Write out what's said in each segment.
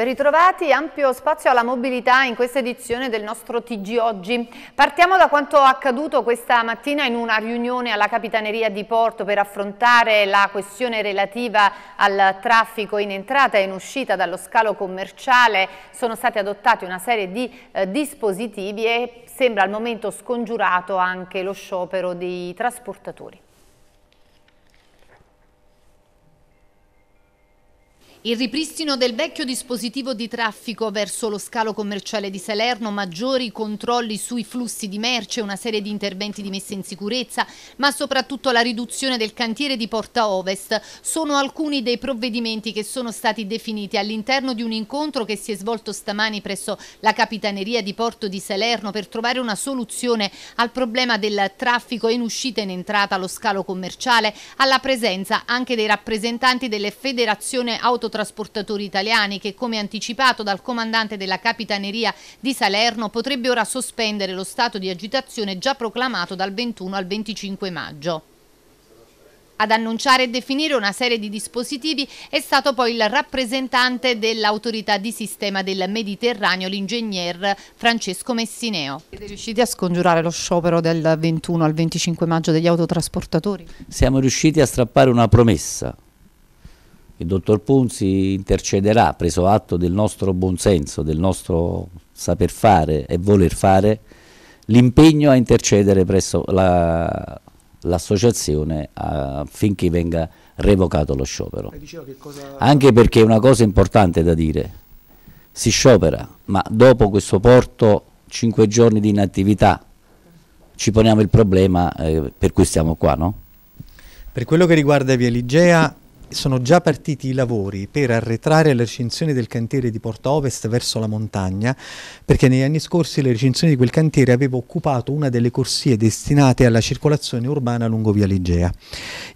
Ben ritrovati, ampio spazio alla mobilità in questa edizione del nostro TG Oggi. Partiamo da quanto accaduto questa mattina in una riunione alla Capitaneria di Porto per affrontare la questione relativa al traffico in entrata e in uscita dallo scalo commerciale. Sono stati adottati una serie di eh, dispositivi e sembra al momento scongiurato anche lo sciopero dei trasportatori. Il ripristino del vecchio dispositivo di traffico verso lo scalo commerciale di Salerno, maggiori controlli sui flussi di merce, una serie di interventi di messa in sicurezza, ma soprattutto la riduzione del cantiere di Porta Ovest sono alcuni dei provvedimenti che sono stati definiti all'interno di un incontro che si è svolto stamani presso la Capitaneria di Porto di Salerno per trovare una soluzione al problema del traffico in uscita e in entrata allo scalo commerciale, alla presenza anche dei rappresentanti delle federazioni autotrasportate autotrasportatori italiani che, come anticipato dal comandante della Capitaneria di Salerno, potrebbe ora sospendere lo stato di agitazione già proclamato dal 21 al 25 maggio. Ad annunciare e definire una serie di dispositivi è stato poi il rappresentante dell'autorità di sistema del Mediterraneo, l'ingegner Francesco Messineo. Siete riusciti a scongiurare lo sciopero del 21 al 25 maggio degli autotrasportatori? Siamo riusciti a strappare una promessa il dottor Punzi intercederà, preso atto del nostro buonsenso, del nostro saper fare e voler fare, l'impegno a intercedere presso l'associazione la, affinché venga revocato lo sciopero. Anche perché una cosa importante da dire, si sciopera, ma dopo questo porto 5 giorni di inattività ci poniamo il problema eh, per cui stiamo qua, no? Per quello che riguarda Via Ligea, sono già partiti i lavori per arretrare la recinzione del cantiere di Porta Ovest verso la montagna, perché negli anni scorsi la recinzione di quel cantiere aveva occupato una delle corsie destinate alla circolazione urbana lungo via Ligea.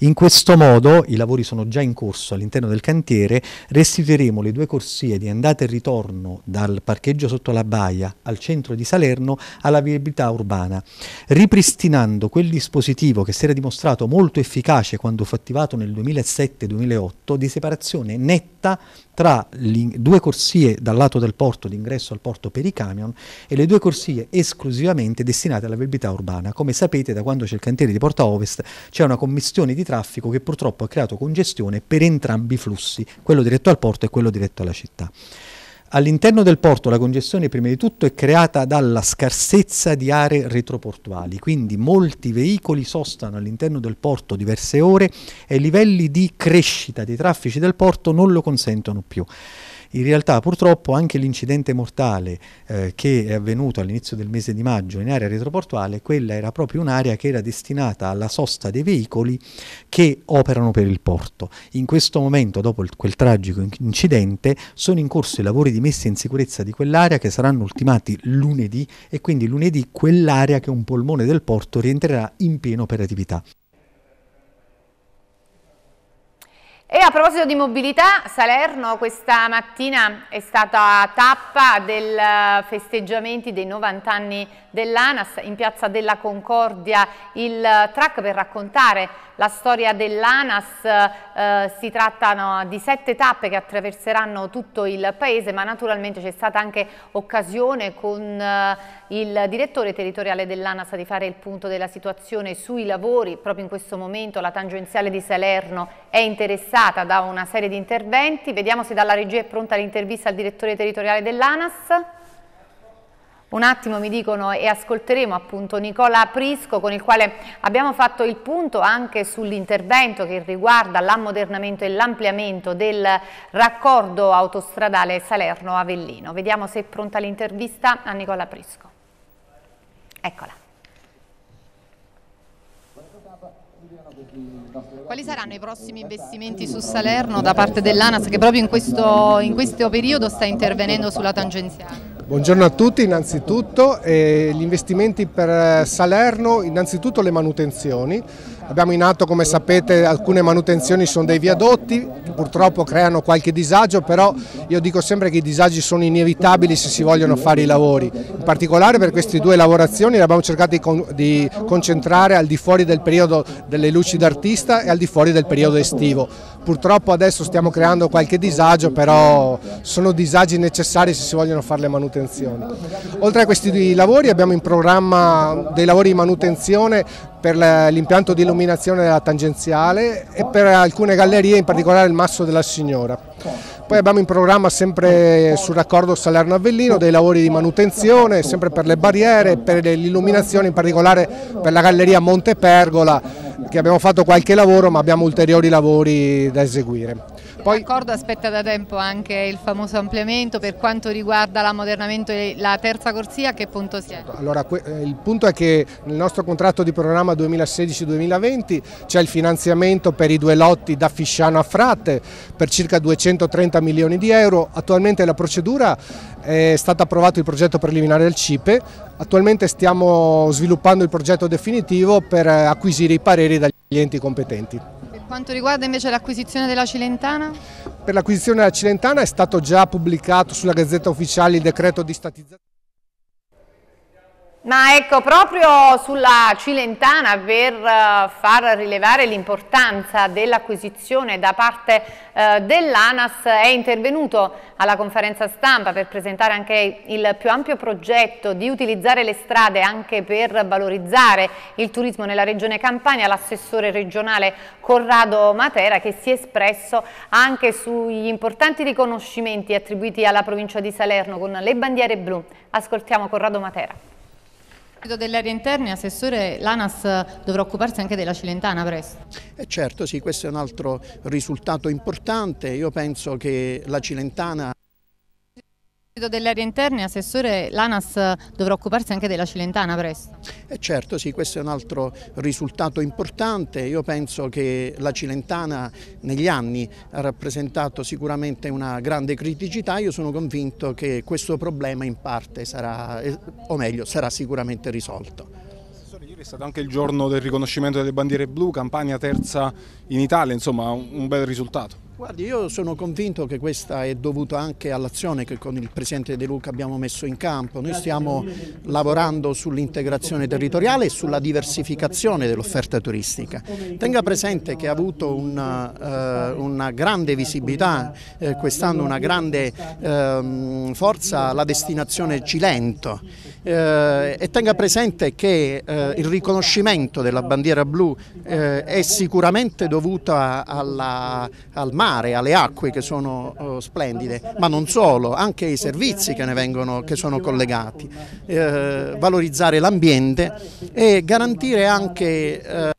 In questo modo, i lavori sono già in corso all'interno del cantiere, restituiremo le due corsie di andata e ritorno dal parcheggio sotto la baia al centro di Salerno alla viabilità urbana, ripristinando quel dispositivo che si era dimostrato molto efficace quando fu attivato nel 2007-2008 2008 di separazione netta tra le due corsie dal lato del porto d'ingresso al porto per i camion e le due corsie esclusivamente destinate alla viabilità urbana. Come sapete da quando c'è il cantiere di Porta Ovest c'è una commissione di traffico che purtroppo ha creato congestione per entrambi i flussi, quello diretto al porto e quello diretto alla città. All'interno del porto la congestione prima di tutto è creata dalla scarsezza di aree retroportuali, quindi molti veicoli sostano all'interno del porto diverse ore e i livelli di crescita dei traffici del porto non lo consentono più. In realtà purtroppo anche l'incidente mortale eh, che è avvenuto all'inizio del mese di maggio in area retroportuale, quella era proprio un'area che era destinata alla sosta dei veicoli che operano per il porto. In questo momento, dopo il, quel tragico incidente, sono in corso i lavori di messa in sicurezza di quell'area che saranno ultimati lunedì e quindi lunedì quell'area che è un polmone del porto rientrerà in piena operatività. E a proposito di mobilità, Salerno questa mattina è stata tappa dei eh, festeggiamenti dei 90 anni dell'ANAS in Piazza della Concordia il eh, track per raccontare la storia dell'ANAS, eh, si trattano di sette tappe che attraverseranno tutto il paese ma naturalmente c'è stata anche occasione con eh, il direttore territoriale dell'ANAS di fare il punto della situazione sui lavori, proprio in questo momento la tangenziale di Salerno è interessata da una serie di interventi, vediamo se dalla regia è pronta l'intervista al direttore territoriale dell'ANAS un attimo mi dicono e ascolteremo appunto Nicola Prisco con il quale abbiamo fatto il punto anche sull'intervento che riguarda l'ammodernamento e l'ampliamento del raccordo autostradale Salerno-Avellino. Vediamo se è pronta l'intervista a Nicola Prisco. Eccola. Quali saranno i prossimi investimenti su Salerno da parte dell'ANAS che proprio in questo, in questo periodo sta intervenendo sulla tangenziale? Buongiorno a tutti innanzitutto, eh, gli investimenti per Salerno innanzitutto le manutenzioni Abbiamo in atto, come sapete, alcune manutenzioni sono dei viadotti, purtroppo creano qualche disagio, però io dico sempre che i disagi sono inevitabili se si vogliono fare i lavori. In particolare per queste due lavorazioni le abbiamo cercato di, concentrare al di fuori del periodo delle luci d'artista e al di fuori del periodo estivo. Purtroppo adesso stiamo creando qualche disagio, però sono disagi necessari se si vogliono fare le manutenzioni. Oltre a questi lavori abbiamo in programma dei lavori di manutenzione per l'impianto di illuminazione della tangenziale e per alcune gallerie, in particolare il Masso della Signora. Poi abbiamo in programma sempre sul raccordo Salerno-Avellino dei lavori di manutenzione, sempre per le barriere, per l'illuminazione, in particolare per la galleria Monte Pergola, che abbiamo fatto qualche lavoro ma abbiamo ulteriori lavori da eseguire. Poi... L'accordo aspetta da tempo anche il famoso ampliamento per quanto riguarda l'ammodernamento e la terza corsia, a che punto siete? Allora, eh, il punto è che nel nostro contratto di programma 2016-2020 c'è il finanziamento per i due lotti da Fisciano a Frate per circa 230 milioni di euro. Attualmente la procedura è stato approvato il progetto preliminare del CIPE, attualmente stiamo sviluppando il progetto definitivo per eh, acquisire i pareri dagli enti competenti quanto riguarda invece l'acquisizione della Cilentana? Per l'acquisizione della Cilentana è stato già pubblicato sulla Gazzetta Ufficiale il decreto di statizzazione. Ma ecco, proprio sulla Cilentana per eh, far rilevare l'importanza dell'acquisizione da parte eh, dell'ANAS è intervenuto alla conferenza stampa per presentare anche il più ampio progetto di utilizzare le strade anche per valorizzare il turismo nella regione Campania l'assessore regionale Corrado Matera che si è espresso anche sugli importanti riconoscimenti attribuiti alla provincia di Salerno con le bandiere blu. Ascoltiamo Corrado Matera dell'area interna, Assessore, l'ANAS dovrà occuparsi anche della Cilentana presto. Eh certo, sì, questo è un altro risultato importante. Io penso che la Cilentana delle aree interne, Assessore, l'ANAS dovrà occuparsi anche della Cilentana presto. Eh certo, sì, questo è un altro risultato importante. Io penso che la Cilentana negli anni ha rappresentato sicuramente una grande criticità. Io sono convinto che questo problema in parte sarà, eh, o meglio, sarà sicuramente risolto. Ieri è stato anche il giorno del riconoscimento delle bandiere blu, Campania terza in Italia, insomma un bel risultato. Guardi, io sono convinto che questa è dovuta anche all'azione che con il Presidente De Luca abbiamo messo in campo. Noi stiamo lavorando sull'integrazione territoriale e sulla diversificazione dell'offerta turistica. Tenga presente che ha avuto una, eh, una grande visibilità eh, quest'anno, una grande eh, forza la destinazione Cilento eh, e tenga presente che eh, il riconoscimento della bandiera blu eh, è sicuramente dovuto alla, al mare mare, alle acque che sono oh, splendide, ma non solo, anche i servizi che ne vengono, che sono collegati, eh, valorizzare l'ambiente e garantire anche... Eh,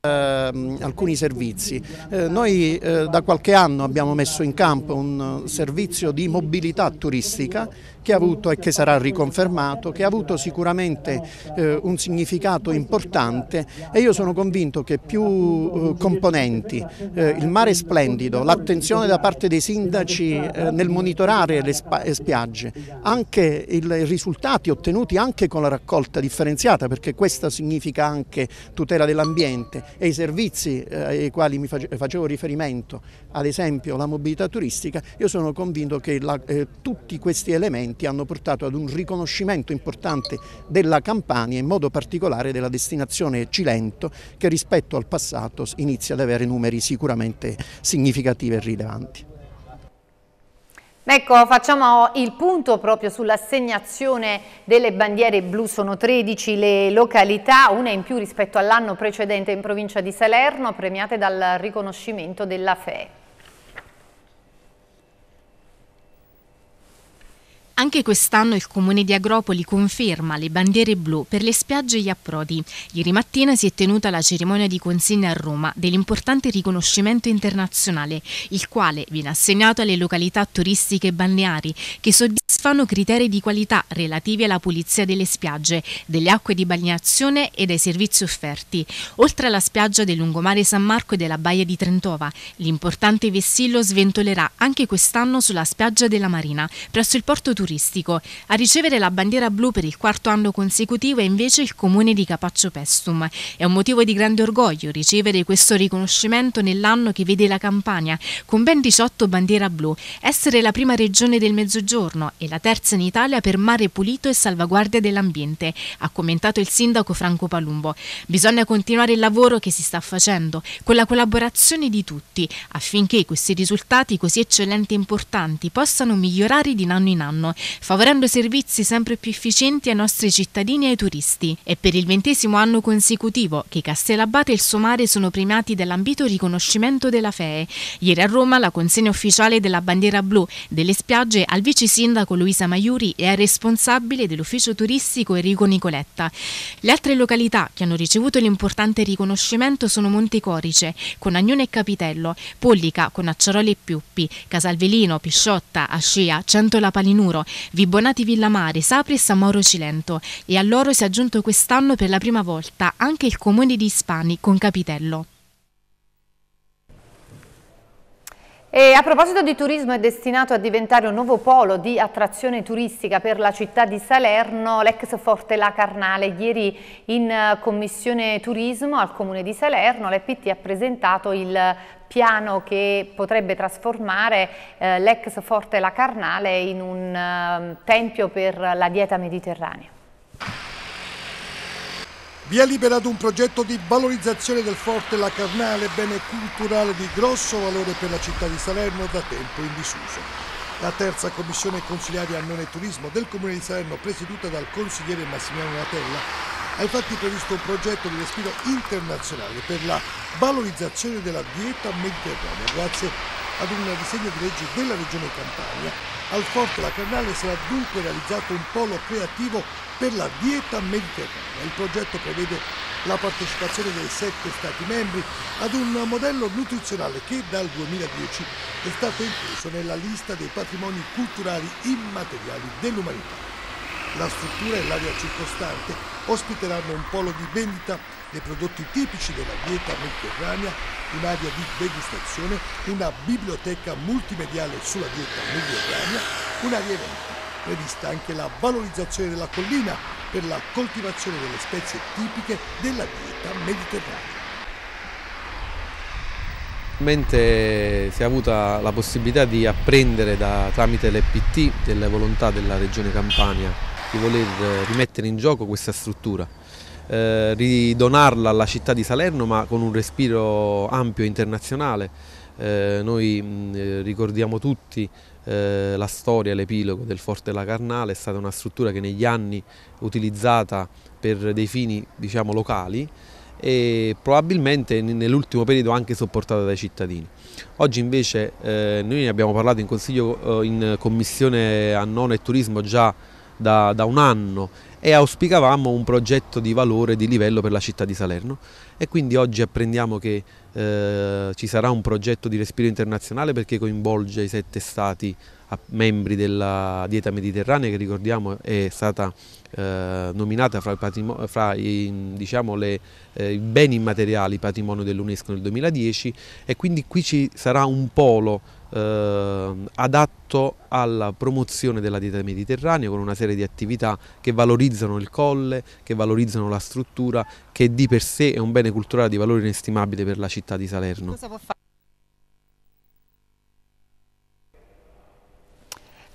ehm, alcuni servizi. Eh, noi eh, da qualche anno abbiamo messo in campo un servizio di mobilità turistica che ha avuto e che sarà riconfermato, che ha avuto sicuramente eh, un significato importante e io sono convinto che più eh, componenti, eh, il mare splendido, l'attenzione da parte dei sindaci eh, nel monitorare le eh, spiagge, anche i risultati ottenuti anche con la raccolta differenziata, perché questa significa anche tutela dell'ambiente e i servizi eh, ai quali mi facevo riferimento, ad esempio la mobilità turistica, io sono convinto che la, tutti questi elementi eventi hanno portato ad un riconoscimento importante della Campania, in modo particolare della destinazione Cilento, che rispetto al passato inizia ad avere numeri sicuramente significativi e rilevanti. Ecco, facciamo il punto proprio sull'assegnazione delle bandiere blu, sono 13 le località, una in più rispetto all'anno precedente in provincia di Salerno, premiate dal riconoscimento della FE. Anche quest'anno il comune di Agropoli conferma le bandiere blu per le spiagge e gli approdi. Ieri mattina si è tenuta la cerimonia di consegna a Roma dell'importante riconoscimento internazionale, il quale viene assegnato alle località turistiche e balneari che soddisfano criteri di qualità relativi alla pulizia delle spiagge, delle acque di balneazione e dei servizi offerti, oltre alla spiaggia del lungomare San Marco e della baia di Trentova. L'importante vessillo sventolerà anche quest'anno sulla spiaggia della Marina, presso il porto turistico turistico. A ricevere la bandiera blu per il quarto anno consecutivo è invece il comune di Capaccio Pestum. È un motivo di grande orgoglio ricevere questo riconoscimento nell'anno che vede la Campania, con ben 18 bandiera blu, essere la prima regione del Mezzogiorno e la terza in Italia per mare pulito e salvaguardia dell'ambiente, ha commentato il sindaco Franco Palumbo. Bisogna continuare il lavoro che si sta facendo, con la collaborazione di tutti, affinché questi risultati così eccellenti e importanti possano migliorare di anno in anno favorendo servizi sempre più efficienti ai nostri cittadini e ai turisti. È per il ventesimo anno consecutivo che Castellabate e il suo mare sono premiati dall'ambito riconoscimento della FEE. Ieri a Roma la consegna ufficiale della bandiera blu delle spiagge al vice sindaco Luisa Maiuri e al responsabile dell'ufficio turistico Enrico Nicoletta. Le altre località che hanno ricevuto l'importante riconoscimento sono Montecorice, con Agnone e Capitello, Pollica con Acciaroli e Piuppi, Casalvelino, Pisciotta, Ascia, Centola Palinuro, Vibonati Villamare, Sapri e San Mauro Cilento e a loro si è aggiunto quest'anno per la prima volta anche il comune di Ispani con Capitello. E a proposito di turismo è destinato a diventare un nuovo polo di attrazione turistica per la città di Salerno, l'ex Forte La Carnale. Ieri in eh, Commissione Turismo al Comune di Salerno l'EPT ha presentato il piano che potrebbe trasformare eh, l'ex Forte La Carnale in un eh, tempio per la dieta mediterranea. Via liberato un progetto di valorizzazione del Forte La Carnale, bene culturale di grosso valore per la città di Salerno da tempo in disuso. La terza commissione consiliaria Annone Turismo del Comune di Salerno, presieduta dal consigliere Massimiliano Natella, ha infatti previsto un progetto di respiro internazionale per la valorizzazione della dieta mediterranea grazie ad un disegno di legge della regione Campania. Al Forte La Carnale sarà dunque realizzato un polo creativo per la dieta mediterranea. Il progetto prevede la partecipazione dei sette Stati membri ad un modello nutrizionale che dal 2010 è stato incluso nella lista dei patrimoni culturali immateriali dell'umanità. La struttura e l'area circostante ospiteranno un polo di vendita dei prodotti tipici della dieta mediterranea, un'area di degustazione, una biblioteca multimediale sulla dieta mediterranea, un'area eventi. Prevista anche la valorizzazione della collina per la coltivazione delle spezie tipiche della dieta mediterranea. Ovviamente si è avuta la possibilità di apprendere da, tramite l'EPT delle volontà della Regione Campania di voler eh, rimettere in gioco questa struttura, eh, ridonarla alla città di Salerno ma con un respiro ampio internazionale. Eh, noi mh, eh, ricordiamo tutti eh, la storia, l'epilogo del Forte La Carnale, è stata una struttura che negli anni utilizzata per dei fini diciamo, locali e probabilmente nell'ultimo periodo anche sopportata dai cittadini. Oggi invece eh, noi ne abbiamo parlato in, eh, in Commissione Annone e Turismo già da, da un anno e auspicavamo un progetto di valore di livello per la città di Salerno e quindi oggi apprendiamo che eh, ci sarà un progetto di respiro internazionale perché coinvolge i sette stati membri della dieta mediterranea che ricordiamo è stata eh, nominata fra, il fra i, diciamo, le, eh, beni immateriali patrimonio dell'UNESCO nel 2010 e quindi qui ci sarà un polo eh, adatto alla promozione della dieta mediterranea con una serie di attività che valorizzano il colle, che valorizzano la struttura, che di per sé è un bene culturale di valore inestimabile per la città di Salerno.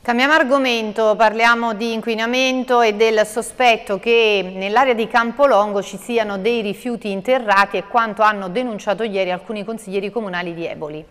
Cambiamo argomento, parliamo di inquinamento e del sospetto che nell'area di Campolongo ci siano dei rifiuti interrati e quanto hanno denunciato ieri alcuni consiglieri comunali di Eboli.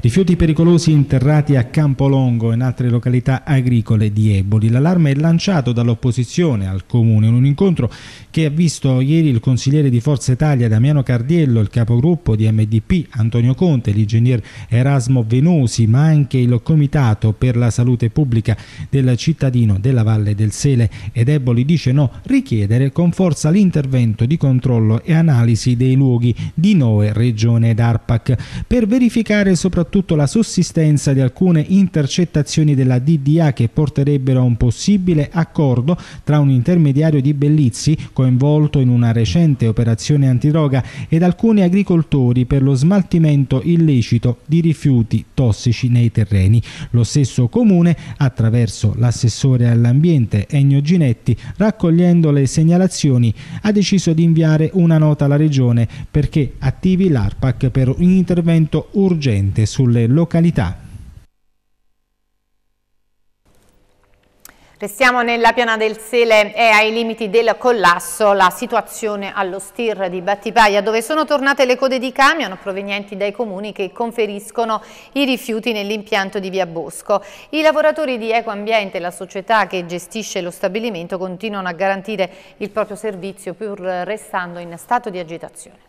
Rifiuti pericolosi interrati a Campolongo e in altre località agricole di Eboli. L'allarme è lanciato dall'opposizione al Comune in un incontro che ha visto ieri il consigliere di Forza Italia Damiano Cardiello, il capogruppo di MDP Antonio Conte, l'ingegner Erasmo Venosi, ma anche il Comitato per la Salute Pubblica del cittadino della Valle del Sele ed Eboli dice no, richiedere con forza l'intervento di controllo e analisi dei luoghi di Noe, Regione ed Arpac, per verificare soprattutto soprattutto la sussistenza di alcune intercettazioni della DDA che porterebbero a un possibile accordo tra un intermediario di Bellizzi, coinvolto in una recente operazione antidroga, ed alcuni agricoltori per lo smaltimento illecito di rifiuti tossici nei terreni. Lo stesso comune, attraverso l'assessore all'ambiente Ennio Ginetti, raccogliendo le segnalazioni, ha deciso di inviare una nota alla regione perché attivi l'ARPAC per un intervento urgente su sulle località. Restiamo nella piana del Sele e ai limiti del collasso la situazione allo STIR di Battipaglia dove sono tornate le code di camion provenienti dai comuni che conferiscono i rifiuti nell'impianto di Via Bosco. I lavoratori di Ecoambiente la società che gestisce lo stabilimento continuano a garantire il proprio servizio pur restando in stato di agitazione.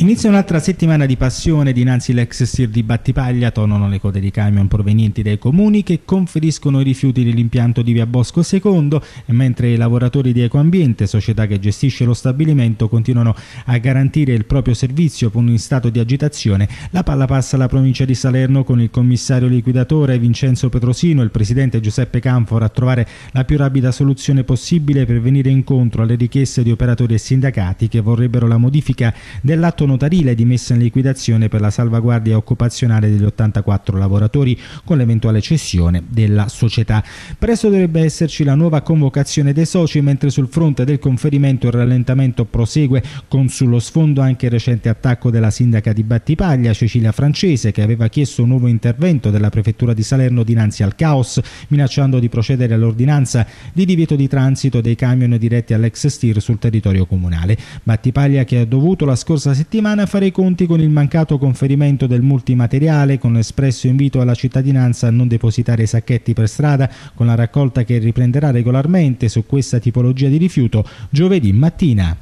Inizia un'altra settimana di passione dinanzi l'ex SIR di Battipaglia, tonano le code di camion provenienti dai comuni che conferiscono i rifiuti dell'impianto di Via Bosco II e mentre i lavoratori di Ecoambiente, società che gestisce lo stabilimento, continuano a garantire il proprio servizio con un stato di agitazione, la palla passa alla provincia di Salerno con il commissario liquidatore Vincenzo Petrosino e il presidente Giuseppe Canfor a trovare la più rapida soluzione possibile per venire incontro alle richieste di operatori e sindacati che vorrebbero la modifica dell'atto notarile di messa in liquidazione per la salvaguardia occupazionale degli 84 lavoratori con l'eventuale cessione della società. Presto dovrebbe esserci la nuova convocazione dei soci, mentre sul fronte del conferimento il rallentamento prosegue con sullo sfondo anche il recente attacco della sindaca di Battipaglia, Cecilia Francese, che aveva chiesto un nuovo intervento della prefettura di Salerno dinanzi al caos, minacciando di procedere all'ordinanza di divieto di transito dei camion diretti all'ex STIR sul territorio comunale. Battipaglia che ha dovuto la scorsa settimana settimana a fare i conti con il mancato conferimento del multimateriale, con l'espresso invito alla cittadinanza a non depositare i sacchetti per strada, con la raccolta che riprenderà regolarmente su questa tipologia di rifiuto giovedì mattina.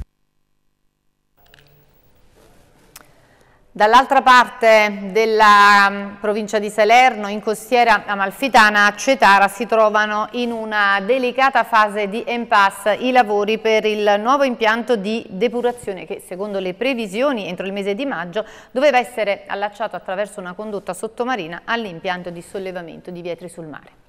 Dall'altra parte della mm, provincia di Salerno, in costiera amalfitana, a Cetara si trovano in una delicata fase di impasse i lavori per il nuovo impianto di depurazione che secondo le previsioni entro il mese di maggio doveva essere allacciato attraverso una condotta sottomarina all'impianto di sollevamento di vietri sul mare.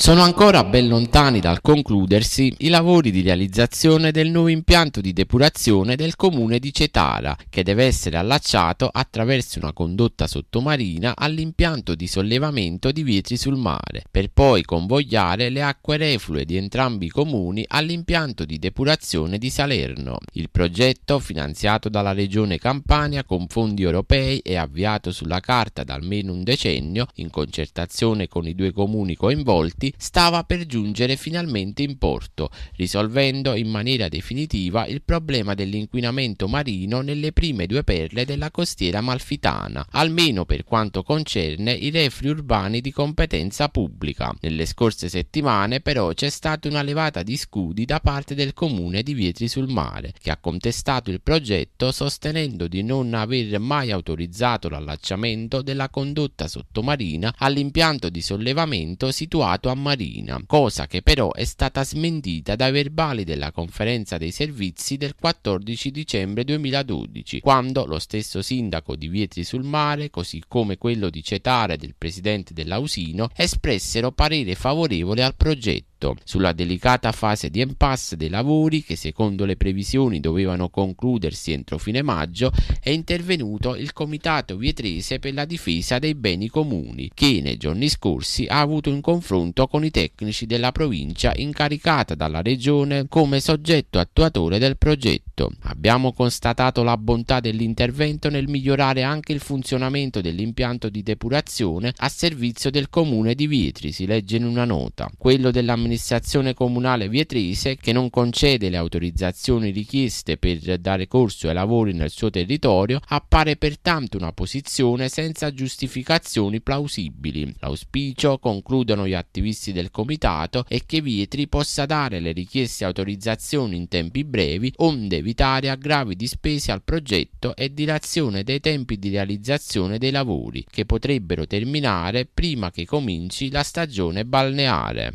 Sono ancora ben lontani dal concludersi i lavori di realizzazione del nuovo impianto di depurazione del comune di Cetara, che deve essere allacciato attraverso una condotta sottomarina all'impianto di sollevamento di vetri sul mare, per poi convogliare le acque reflue di entrambi i comuni all'impianto di depurazione di Salerno. Il progetto, finanziato dalla Regione Campania con fondi europei e avviato sulla carta da almeno un decennio, in concertazione con i due comuni coinvolti, Uniti stava per giungere finalmente in porto, risolvendo in maniera definitiva il problema dell'inquinamento marino nelle prime due perle della costiera malfitana, almeno per quanto concerne i refri urbani di competenza pubblica. Nelle scorse settimane però c'è stata una levata di scudi da parte del comune di Vietri sul Mare, che ha contestato il progetto sostenendo di non aver mai autorizzato l'allacciamento della condotta sottomarina all'impianto di sollevamento situato a Marina, cosa che però è stata smentita dai verbali della conferenza dei servizi del 14 dicembre 2012, quando lo stesso sindaco di Vietri sul Mare, così come quello di Cetare del presidente dell'Ausino, espressero parere favorevole al progetto conflitto, sulla delicata fase di impasse dei lavori che secondo le previsioni dovevano concludersi entro fine maggio, è intervenuto il Comitato Vietrese per la difesa dei beni comuni, che nei giorni scorsi ha avuto un confronto con i tecnici della provincia incaricata dalla regione come soggetto attuatore del progetto detto, abbiamo constatato la bontà dell'intervento nel migliorare anche il funzionamento dell'impianto di depurazione a servizio del comune di Vietri, si legge in una nota. Quello dell'amministrazione comunale vietrise che non concede le autorizzazioni richieste per dare corso ai lavori nel suo territorio appare pertanto una posizione senza giustificazioni plausibili. L'auspicio, concludono gli attivisti del comitato, è che Vietri possa dare le richieste autorizzazioni in tempi brevi onde evitare aggravi di spese al progetto e dilazione dei tempi di realizzazione dei lavori, che potrebbero terminare prima che cominci la stagione balneare.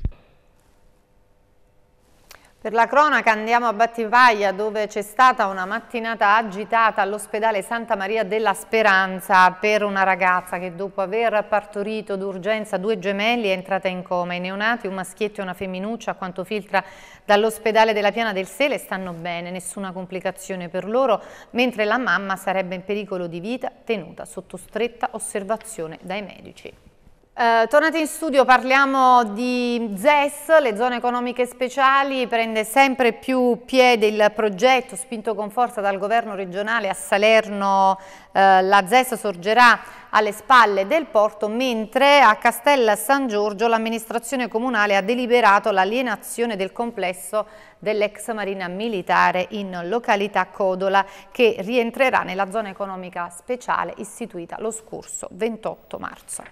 Per la cronaca andiamo a Battivaglia dove c'è stata una mattinata agitata all'ospedale Santa Maria della Speranza per una ragazza che dopo aver partorito d'urgenza due gemelli è entrata in coma. I neonati, un maschietto e una femminuccia, a quanto filtra dall'ospedale della Piana del Sele, stanno bene, nessuna complicazione per loro, mentre la mamma sarebbe in pericolo di vita tenuta sotto stretta osservazione dai medici. Eh, tornati in studio, parliamo di ZES, le zone economiche speciali, prende sempre più piede il progetto spinto con forza dal governo regionale a Salerno, eh, la ZES sorgerà alle spalle del porto, mentre a Castel San Giorgio l'amministrazione comunale ha deliberato l'alienazione del complesso dell'ex marina militare in località Codola che rientrerà nella zona economica speciale istituita lo scorso 28 marzo.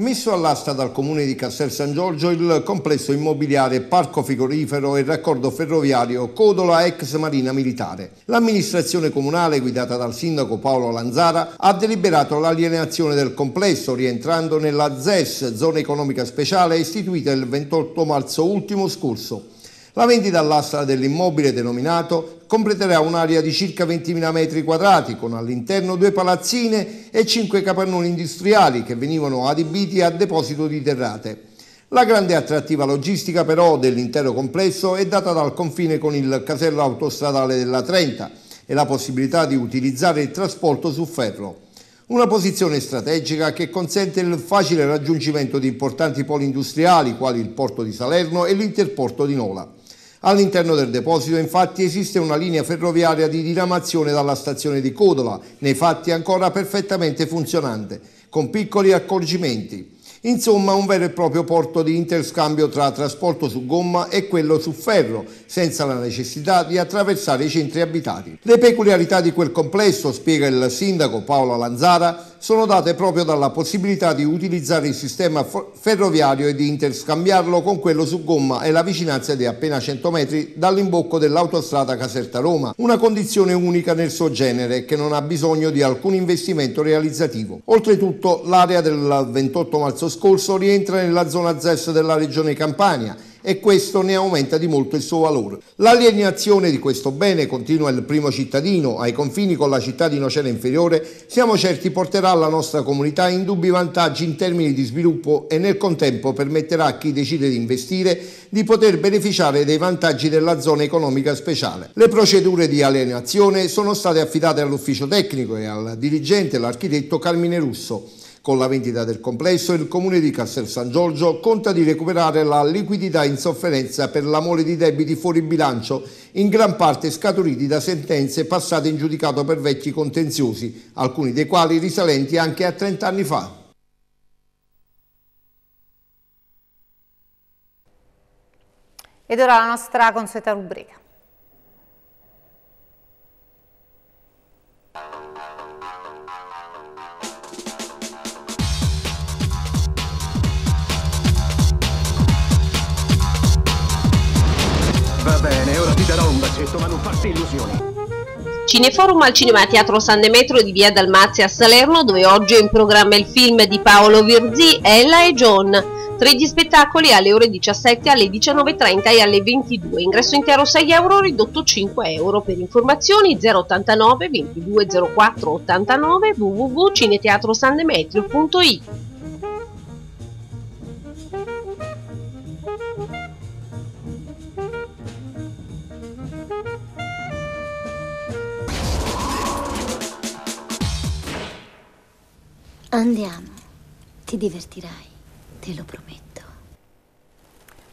Messo all'asta dal comune di Castel San Giorgio il complesso immobiliare Parco Frigorifero e raccordo ferroviario Codola ex Marina Militare. L'amministrazione comunale guidata dal sindaco Paolo Lanzara ha deliberato l'alienazione del complesso rientrando nella ZES, zona economica speciale, istituita il 28 marzo ultimo scorso. La vendita all'asta dell'immobile denominato completerà un'area di circa 20.000 metri quadrati con all'interno due palazzine e cinque capannoni industriali che venivano adibiti a deposito di derrate. La grande attrattiva logistica però dell'intero complesso è data dal confine con il casello autostradale della Trenta e la possibilità di utilizzare il trasporto su ferro. Una posizione strategica che consente il facile raggiungimento di importanti poli industriali quali il porto di Salerno e l'interporto di Nola. All'interno del deposito infatti esiste una linea ferroviaria di diramazione dalla stazione di Codola, nei fatti ancora perfettamente funzionante, con piccoli accorgimenti. Insomma un vero e proprio porto di interscambio tra trasporto su gomma e quello su ferro, senza la necessità di attraversare i centri abitati. Le peculiarità di quel complesso, spiega il sindaco Paolo Lanzara, sono date proprio dalla possibilità di utilizzare il sistema ferroviario e di interscambiarlo con quello su gomma e la vicinanza di appena 100 metri dall'imbocco dell'autostrada Caserta-Roma, una condizione unica nel suo genere che non ha bisogno di alcun investimento realizzativo. Oltretutto l'area del 28 marzo scorso rientra nella zona ZES della regione Campania e questo ne aumenta di molto il suo valore. L'alienazione di questo bene, continua il primo cittadino, ai confini con la città di Nocera Inferiore, siamo certi porterà alla nostra comunità indubbi vantaggi in termini di sviluppo e nel contempo permetterà a chi decide di investire di poter beneficiare dei vantaggi della zona economica speciale. Le procedure di alienazione sono state affidate all'ufficio tecnico e al dirigente, l'architetto Carmine Russo. Con la vendita del complesso, il comune di Castel San Giorgio conta di recuperare la liquidità in sofferenza per la mole di debiti fuori bilancio, in gran parte scaturiti da sentenze passate in giudicato per vecchi contenziosi, alcuni dei quali risalenti anche a 30 anni fa. Ed ora la nostra consueta rubrica. progetto, ma non farsi illusioni. Cineforum al Cinema Teatro San Demetrio di Via Dalmazia a Salerno, dove oggi è in programma il film di Paolo Virzì, Ella e John. Tre gli spettacoli alle ore 17, alle 19.30 e alle 22. Ingresso intero 6 euro, ridotto 5 euro. Per informazioni 089 2204 89 www.cineteatrosandemetrio.it Andiamo, ti divertirai, te lo prometto.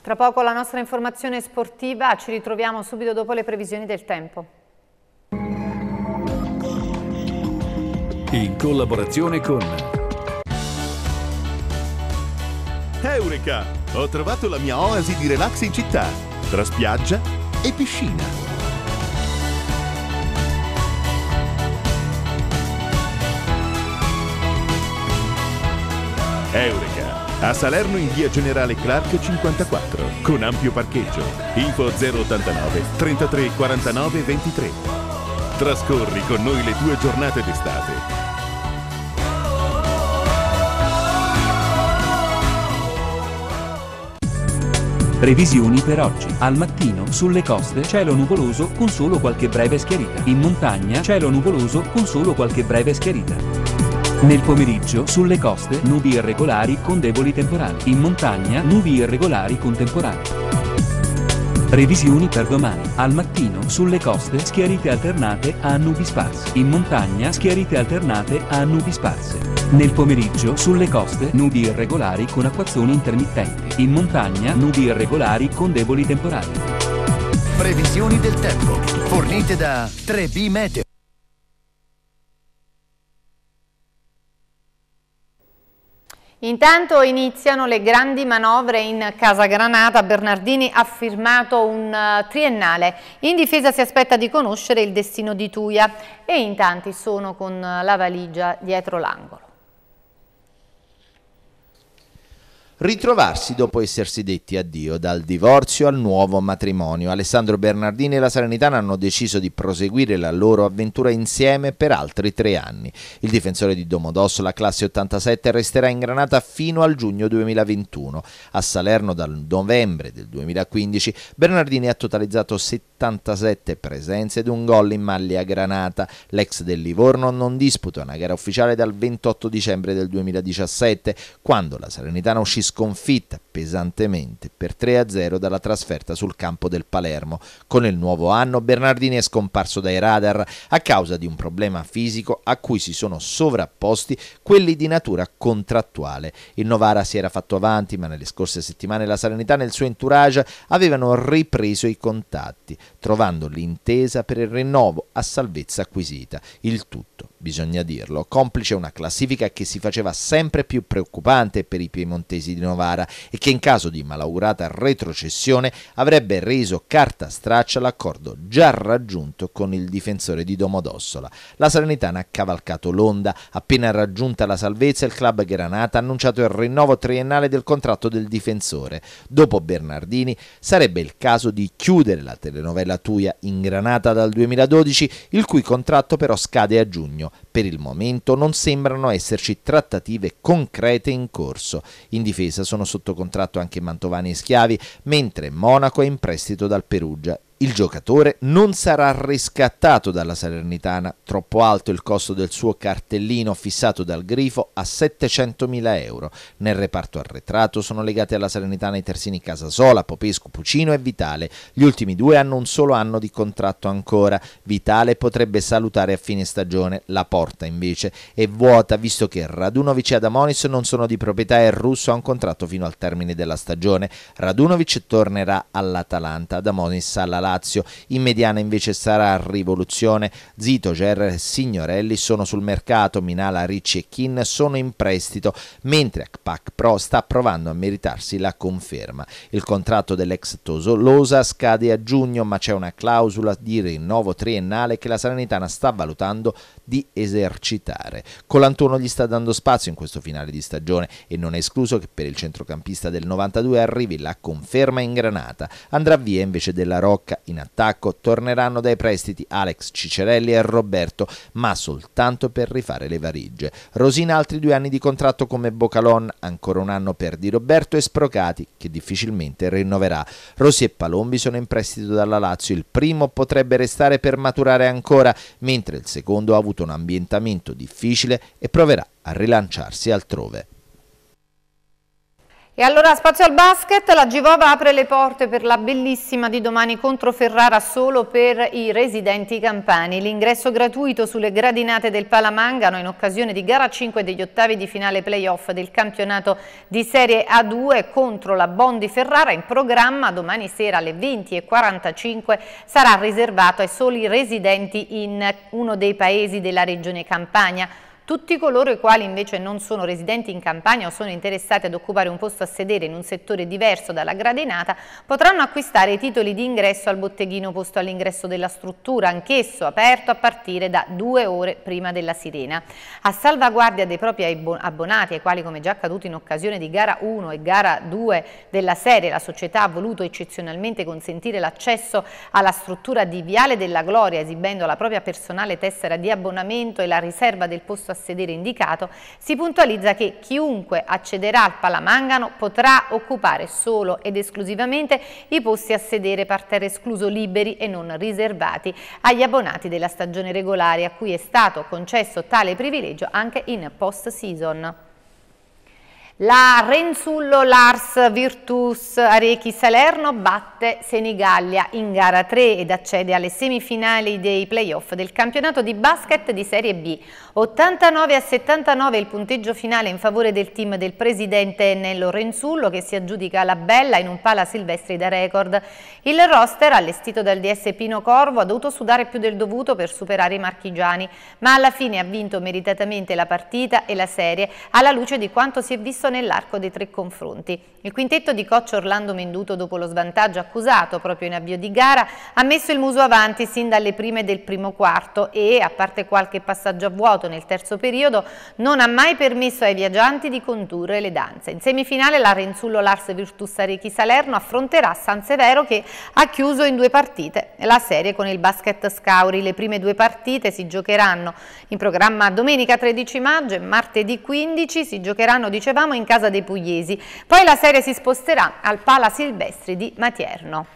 Tra poco la nostra informazione sportiva, ci ritroviamo subito dopo le previsioni del tempo. In collaborazione con... Eureka! Ho trovato la mia oasi di relax in città, tra spiaggia e piscina. Eureka! A Salerno in via Generale Clark 54, con ampio parcheggio. Info 089 33 49 23. Trascorri con noi le tue giornate d'estate. Previsioni per oggi. Al mattino, sulle coste, cielo nuvoloso con solo qualche breve schiarita. In montagna, cielo nuvoloso con solo qualche breve schiarita. Nel pomeriggio sulle coste nubi irregolari con deboli temporali. In montagna nubi irregolari con temporali. Previsioni per domani. Al mattino sulle coste schiarite alternate a nubi sparse. In montagna schiarite alternate a nubi sparse. Nel pomeriggio sulle coste nubi irregolari con acquazzoni intermittenti. In montagna nubi irregolari con deboli temporali. Previsioni del tempo fornite da 3B Meteo. Intanto iniziano le grandi manovre in Casa Granata, Bernardini ha firmato un eh, triennale. In difesa si aspetta di conoscere il destino di Tuia e in tanti sono con eh, la valigia dietro l'angolo. Ritrovarsi dopo essersi detti addio dal divorzio al nuovo matrimonio. Alessandro Bernardini e la Salernitana hanno deciso di proseguire la loro avventura insieme per altri tre anni. Il difensore di la classe 87, resterà in Granata fino al giugno 2021. A Salerno dal novembre del 2015 Bernardini ha totalizzato 77 presenze ed un gol in maglia Granata. L'ex del Livorno non disputa una gara ufficiale dal 28 dicembre del 2017, quando la Salernitana uscì sconfitta pesantemente per 3-0 dalla trasferta sul campo del Palermo. Con il nuovo anno Bernardini è scomparso dai radar a causa di un problema fisico a cui si sono sovrapposti quelli di natura contrattuale. Il Novara si era fatto avanti, ma nelle scorse settimane la e il suo entourage avevano ripreso i contatti, trovando l'intesa per il rinnovo a salvezza acquisita. Il tutto bisogna dirlo, complice una classifica che si faceva sempre più preoccupante per i piemontesi di Novara e che in caso di malaugurata retrocessione avrebbe reso carta straccia l'accordo già raggiunto con il difensore di Domodossola. La Salernitana ha cavalcato l'onda, appena raggiunta la salvezza il club Granata ha annunciato il rinnovo triennale del contratto del difensore. Dopo Bernardini sarebbe il caso di chiudere la telenovela Tuia in Granata dal 2012, il cui contratto però scade a giugno. Per il momento non sembrano esserci trattative concrete in corso. In difesa sono sotto contratto anche Mantovani e Schiavi, mentre Monaco è in prestito dal Perugia. Il giocatore non sarà riscattato dalla Salernitana, troppo alto il costo del suo cartellino fissato dal grifo a 700.000 euro. Nel reparto arretrato sono legati alla Salernitana i terzini Casasola, Popescu, Pucino e Vitale. Gli ultimi due hanno un solo anno di contratto ancora. Vitale potrebbe salutare a fine stagione, la porta invece è vuota visto che Radunovic e Adamonis non sono di proprietà e il russo ha un contratto fino al termine della stagione. Radunovic tornerà all'Atalanta, Adamonis alla Lazio Lazio. In mediana invece sarà Rivoluzione, Zito, Gerrer, Signorelli sono sul mercato, Minala, Ricci e Kin sono in prestito, mentre Akpak Pro sta provando a meritarsi la conferma. Il contratto dell'ex Tosolosa scade a giugno, ma c'è una clausola di rinnovo triennale che la Salernitana sta valutando di esercitare. Colantuono gli sta dando spazio in questo finale di stagione e non è escluso che per il centrocampista del 92 arrivi la conferma in granata. Andrà via invece della Rocca in attacco, torneranno dai prestiti Alex Cicerelli e Roberto, ma soltanto per rifare le variglie. Rosina altri due anni di contratto come Bocalon, ancora un anno per Di Roberto e Sprocati, che difficilmente rinnoverà. Rossi e Palombi sono in prestito dalla Lazio, il primo potrebbe restare per maturare ancora, mentre il secondo ha avuto vissuto un ambientamento difficile e proverà a rilanciarsi altrove. E allora spazio al basket, la Givova apre le porte per la bellissima di domani contro Ferrara solo per i residenti campani. L'ingresso gratuito sulle gradinate del Palamangano in occasione di gara 5 degli ottavi di finale playoff del campionato di Serie A2 contro la Bondi Ferrara in programma domani sera alle 20.45 sarà riservato ai soli residenti in uno dei paesi della regione Campania. Tutti coloro i quali invece non sono residenti in campagna o sono interessati ad occupare un posto a sedere in un settore diverso dalla gradinata potranno acquistare i titoli di ingresso al botteghino posto all'ingresso della struttura, anch'esso aperto a partire da due ore prima della sirena. A salvaguardia dei propri abbonati, ai quali come già accaduto in occasione di gara 1 e gara 2 della serie, la società ha voluto eccezionalmente consentire l'accesso alla struttura di Viale della Gloria esibendo la propria personale tessera di abbonamento e la riserva del posto a a sedere indicato, si puntualizza che chiunque accederà al Palamangano potrà occupare solo ed esclusivamente i posti a sedere parterre escluso liberi e non riservati agli abbonati della stagione regolare a cui è stato concesso tale privilegio anche in post season. La Renzullo Lars Virtus Arechi Salerno batte Senigallia in gara 3 ed accede alle semifinali dei playoff del campionato di basket di Serie B. 89 a 79 il punteggio finale in favore del team del presidente Nello Renzullo che si aggiudica la bella in un pala silvestri da record. Il roster allestito dal DS Pino Corvo ha dovuto sudare più del dovuto per superare i marchigiani, ma alla fine ha vinto meritatamente la partita e la serie alla luce di quanto si è visto percorso nell'arco dei tre confronti. Il quintetto di coach Orlando Menduto dopo lo svantaggio accusato proprio in avvio di gara ha messo il muso avanti sin dalle prime del primo quarto e, a parte qualche passaggio a vuoto nel terzo periodo, non ha mai permesso ai viaggianti di condurre le danze. In semifinale la Renzullo Lars Virtus Arechi Salerno affronterà San Severo che ha chiuso in due partite la serie con il basket Scauri. Le prime due partite si giocheranno in programma domenica 13 maggio e martedì 15 si giocheranno, dicevamo, in casa dei pugliesi. Poi la serie si sposterà al Pala Silvestri di Matierno.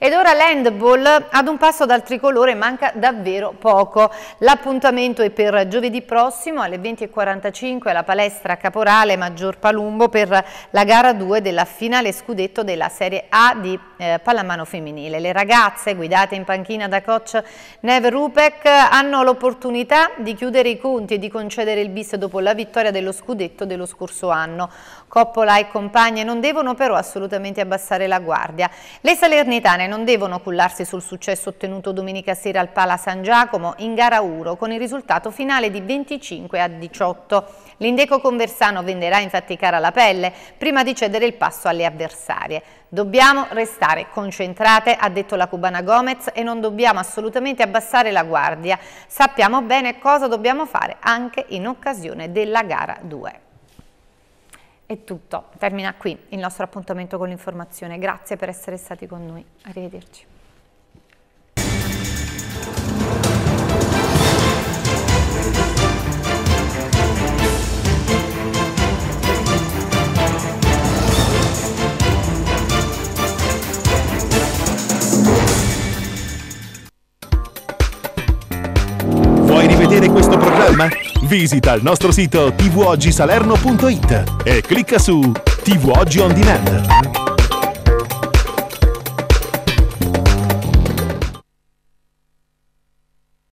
Ed ora l'handball ad un passo dal tricolore manca davvero poco. L'appuntamento è per giovedì prossimo alle 20.45 alla palestra Caporale Maggior Palumbo per la gara 2 della finale scudetto della Serie A di eh, pallamano femminile. Le ragazze guidate in panchina da coach Nev Rupek hanno l'opportunità di chiudere i conti e di concedere il bis dopo la vittoria dello scudetto dello scorso anno. Coppola e compagne non devono però assolutamente abbassare la guardia. Le salernitane non devono cullarsi sul successo ottenuto domenica sera al Pala San Giacomo in gara 1 con il risultato finale di 25 a 18. L'Indeco Conversano venderà infatti cara la pelle prima di cedere il passo alle avversarie. Dobbiamo restare concentrate, ha detto la cubana Gomez, e non dobbiamo assolutamente abbassare la guardia. Sappiamo bene cosa dobbiamo fare anche in occasione della gara 2 è tutto. Termina qui il nostro appuntamento con l'informazione. Grazie per essere stati con noi. Arrivederci. vedere questo programma? Visita il nostro sito tvoggisalerno.it e clicca su TV Oggi On Demand.